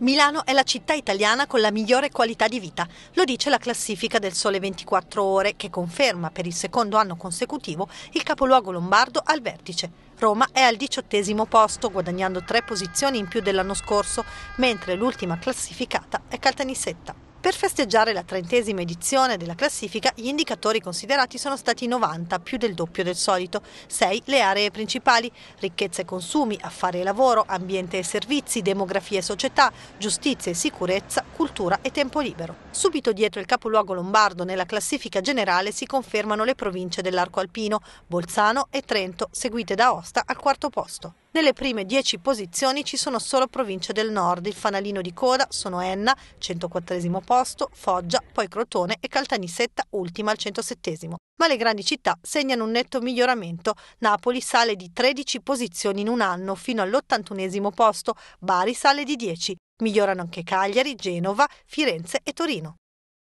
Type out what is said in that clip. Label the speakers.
Speaker 1: Milano è la città italiana con la migliore qualità di vita, lo dice la classifica del Sole 24 Ore, che conferma per il secondo anno consecutivo il capoluogo lombardo al vertice. Roma è al diciottesimo posto, guadagnando tre posizioni in più dell'anno scorso, mentre l'ultima classificata è Caltanissetta. Per festeggiare la trentesima edizione della classifica, gli indicatori considerati sono stati 90, più del doppio del solito. 6 le aree principali, ricchezza e consumi, affari e lavoro, ambiente e servizi, demografia e società, giustizia e sicurezza, cultura e tempo libero. Subito dietro il capoluogo lombardo nella classifica generale si confermano le province dell'arco alpino, Bolzano e Trento, seguite da Osta al quarto posto. Nelle prime 10 posizioni ci sono solo province del nord, il fanalino di coda sono Enna, 104 posto, Foggia, poi Crotone e Caltanissetta, ultima al 107 ma le grandi città segnano un netto miglioramento. Napoli sale di 13 posizioni in un anno fino all'81 posto, Bari sale di 10. Migliorano anche Cagliari, Genova, Firenze e Torino.